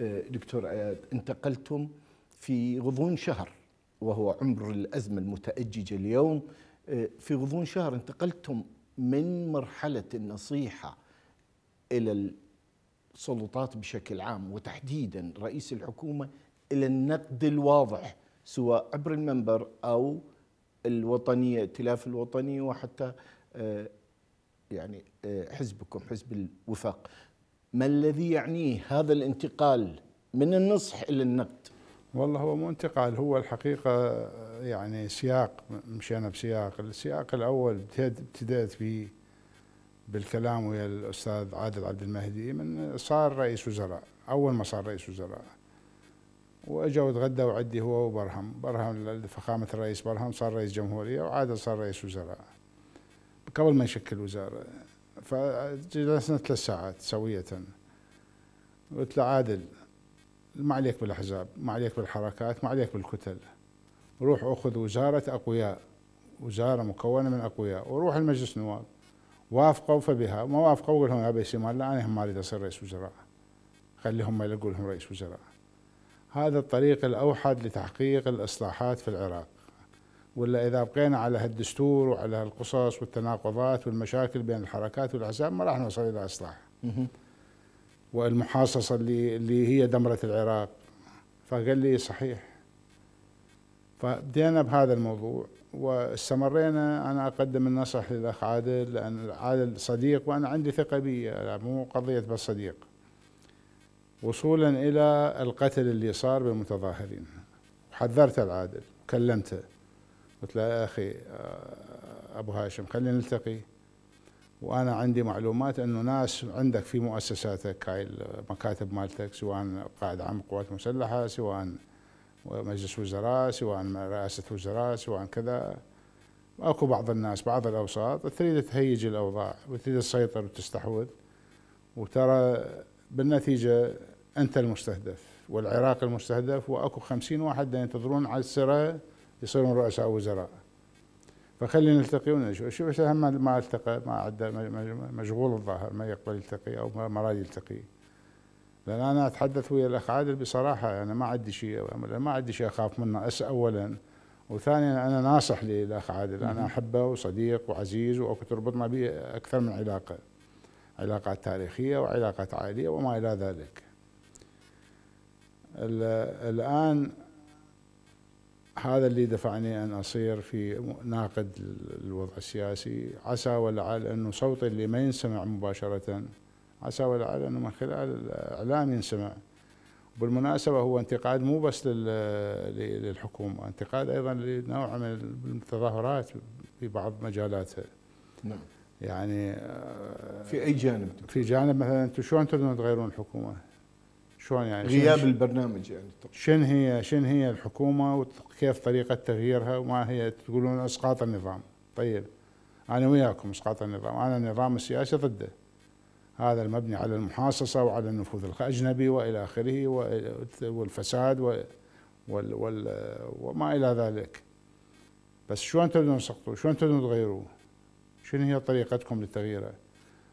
آه، دكتور آه، انتقلتم في غضون شهر وهو عمر الأزمة المتأججة اليوم آه، في غضون شهر انتقلتم من مرحلة النصيحة إلى السلطات بشكل عام وتحديدا رئيس الحكومة إلى النقد الواضح سواء عبر المنبر أو الوطنية ائتلاف الوطني وحتى يعني حزبكم حزب الوفاق ما الذي يعنيه هذا الانتقال من النصح إلى النقد والله هو مو انتقال هو الحقيقة يعني سياق مشينا بسياق السياق الأول ابتدأت فيه بالكلام ويا الأستاذ عادل عبد المهدي من صار رئيس وزراء أول ما صار رئيس وزراء واجوا وتغدوا عندي هو وبرهم برهم فخامة الرئيس برهم صار رئيس جمهورية وعادل صار رئيس وزراء قبل ما يشكل وزارة فجلسنا ثلاث ساعات سوية قلت له عادل ما عليك بالأحزاب ما عليك بالحركات ما عليك بالكتل روح أخذ وزارة أقوياء وزارة مكونة من أقوياء وروح المجلس النواب وافقوا فبها ما وافقوا قول لهم يا بيسي مال أنا ما أريد أصير رئيس وزراء خليهم ما يلقوا لهم رئيس وزراء هذا الطريق الأوحد لتحقيق الإصلاحات في العراق ولا إذا بقينا على هالدستور وعلى هالقصص والتناقضات والمشاكل بين الحركات والأحزاب ما راح نوصل إلى إصلاح والمحاصصة اللي, اللي هي دمرت العراق فقال لي صحيح فبدينا بهذا الموضوع واستمرينا انا اقدم النصح للاخ عادل لان عادل صديق وانا عندي ثقه به مو قضيه بس صديق وصولا الى القتل اللي صار بالمتظاهرين حذرت العادل كلمته قلت له يا أخي آه، أبو هاشم خلينا نلتقي وأنا عندي معلومات أنه ناس عندك في مؤسساتك هاي المكاتب مالتك سواء قائد عام القوات المسلحة سواء مجلس وزراء سواء رئاسة وزراء سواء كذا اكو بعض الناس بعض الاوساط تريد تهيج الاوضاع وتريد تسيطر وتستحوذ وترى بالنتيجه انت المستهدف والعراق المستهدف واكو خمسين واحد ينتظرون على السره يصيرون رؤساء وزراء فخلي نلتقي ونشوف شوف هم ما التقى ما عدى مشغول الظاهر ما يقبل يلتقي او ما راد يلتقي لان انا اتحدث ويا الاخ عادل بصراحه انا ما عندي شيء ما عندي شيء اخاف منه أس اولا وثانيا انا ناصح للاخ عادل انا احبه وصديق وعزيز واكو تربطنا به اكثر من علاقه علاقات تاريخيه وعلاقات عائليه وما الى ذلك الان هذا اللي دفعني ان اصير في ناقد الوضع السياسي عسى ولعل انه صوتي اللي ما ينسمع مباشره عسى ولعل انه من خلال الاعلام ينسمع بالمناسبه هو انتقاد مو بس للحكومه انتقاد ايضا لنوع من التظاهرات في بعض مجالاتها نعم يعني آه، في اي جانب في جانب مثلا انتم شلون تريدون تغيرون الحكومه شلون يعني غياب شن البرنامج يعني شن هي شن هي الحكومه وكيف طريقه تغييرها وما هي تقولون اسقاط النظام طيب انا وياكم اسقاط النظام انا النظام السياسي ضده هذا المبني على المحاصصه وعلى النفوذ الاجنبي والى اخره والفساد وال وال وما الى ذلك بس شلون تبدون تسقطوه شلون تبدون تغيروه شنو هي طريقتكم لتغييره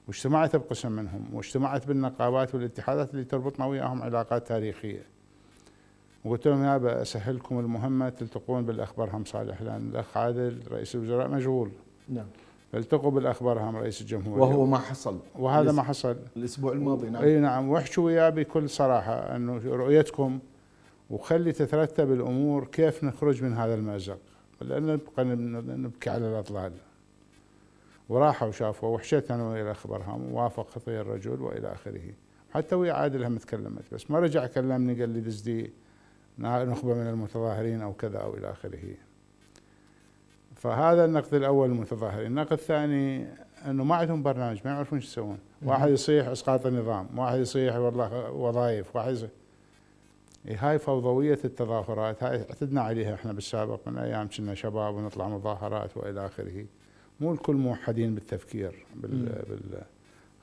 واجتمعت بقسم منهم واجتمعت بالنقابات والاتحادات اللي تربطنا وياهم علاقات تاريخيه وقلت لهم يابا اسهلكم المهمه تلتقون بالأخبار هم صالح لان الاخ عادل رئيس الوزراء مشغول نعم التقوا بالأخبار هم رئيس الجمهوريه وهو ما حصل وهذا ما حصل الاسبوع الماضي نعم اي نعم واحكوا وياه بكل صراحه انه رؤيتكم وخلي تترتب الامور كيف نخرج من هذا المازق لان نبقى نبكي على الاطلال وراحوا شافوا وحشتنا الى خبرهم ووافق خطي الرجل والى اخره حتى ويا عادل هم تكلمت بس ما رجع كلمني قال لي دزدي نخبه من المتظاهرين او كذا او الى اخره فهذا النقد الاول المتظاهرين النقد الثاني انه ما عندهم برنامج ما يعرفون شو يسوون واحد يصيح اسقاط النظام واحد يصيح والله وظائف واحد يصيح إيه، هاي فوضوية التظاهرات هاي اعتدنا عليها احنا بالسابق من ايام كنا شباب ونطلع مظاهرات والى اخره مو الكل موحدين بالتفكير بال, بال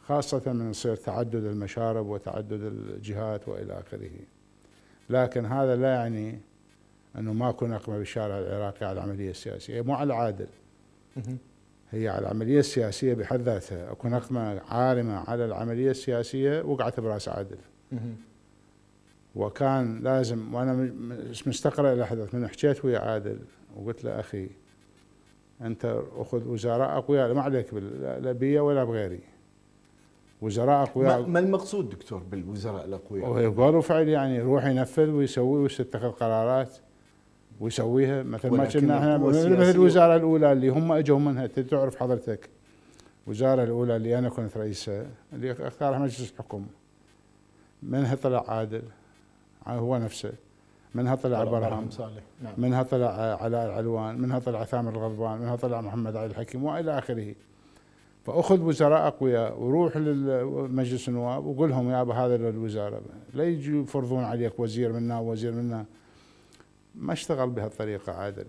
خاصة من يصير تعدد المشارب وتعدد الجهات وإلى آخره لكن هذا لا يعني أنه ما ماكو نقمة بالشارع العراقي على العملية السياسية مو على العادل هي على العملية السياسية بحد ذاتها أكو نقمة عارمة على العملية السياسية وقعت براس عادل وكان لازم وأنا مستقر الحدث من حكيت ويا عادل وقلت له أخي انت اخذ وزراء اقوياء ما عليك لا بي ولا بغيري وزراء اقوياء ما المقصود دكتور بالوزراء الاقوياء؟ قالوا فعل يعني يروح ينفذ ويسوي ويتخذ قرارات ويسويها مثل ما كنا احنا مثل الوزاره الاولى اللي هم اجوا منها تعرف حضرتك الوزاره الاولى اللي انا كنت رئيسها اللي اختارها مجلس الحكم منها طلع عادل هو نفسه منها طلع برهم صالح نعم. منها طلع علاء العلوان منها طلع ثامر الغضبان منها طلع محمد علي الحكيم والى اخره فاخذ وزراء اقوياء وروح لمجلس النواب وقول لهم يابا هذا الوزاره لا يجي يفرضون عليك وزير منا وزير منا ما اشتغل بهالطريقه عادل